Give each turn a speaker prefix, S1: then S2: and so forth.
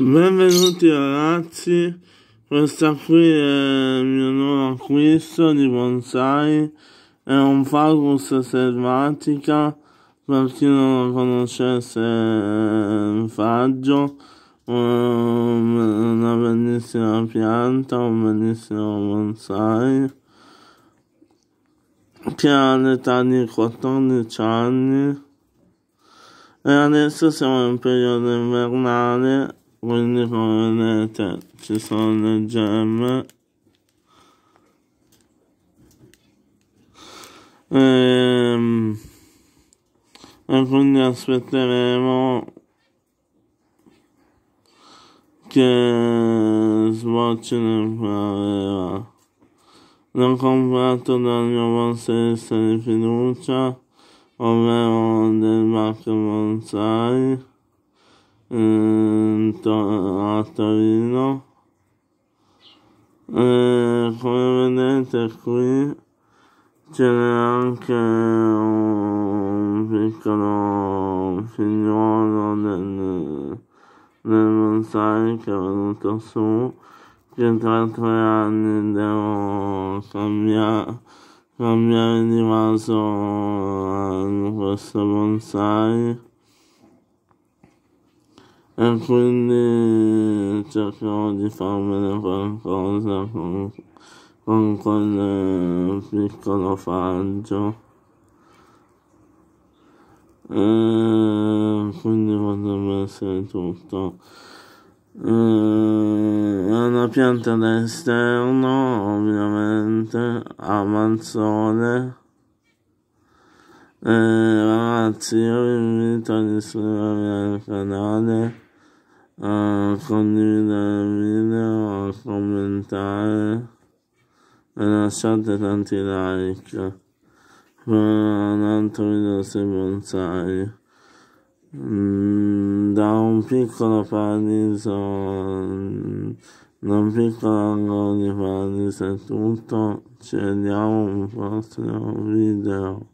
S1: Benvenuti ragazzi, questa qui è il mio nuovo acquisto di bonsai, è un Fagus selvatica, per chi non lo conoscesse è un faggio, una bellissima pianta, un bellissimo bonsai, che ha l'età di 14 anni, e adesso siamo in periodo invernale quindi come vedete ci sono le gemme e quindi aspetteremo che Swatch ne parlerà l'ho comprato dal mio borsellista di fiducia ovvero del Mac Monsai ehm, appunto a Torino. E come vedete qui c'è anche un piccolo figliolo del, del bonsai che è venuto su che tra tre anni devo cambiare, cambiare di vaso a questo bonsai e quindi cercherò di farmene qualcosa con, con quel eh, piccolo faggio. E quindi potrebbe essere tutto. E una pianta da esterno, ovviamente, a manzone ragazzi, io vi invito ad iscrivervi al canale, a condividere il video, a commentare e lasciate tanti like per un altro video sui bonsai. Mm, da un piccolo paradiso, mm, da un piccolo angolo di paradiso è tutto, ci vediamo in un prossimo video.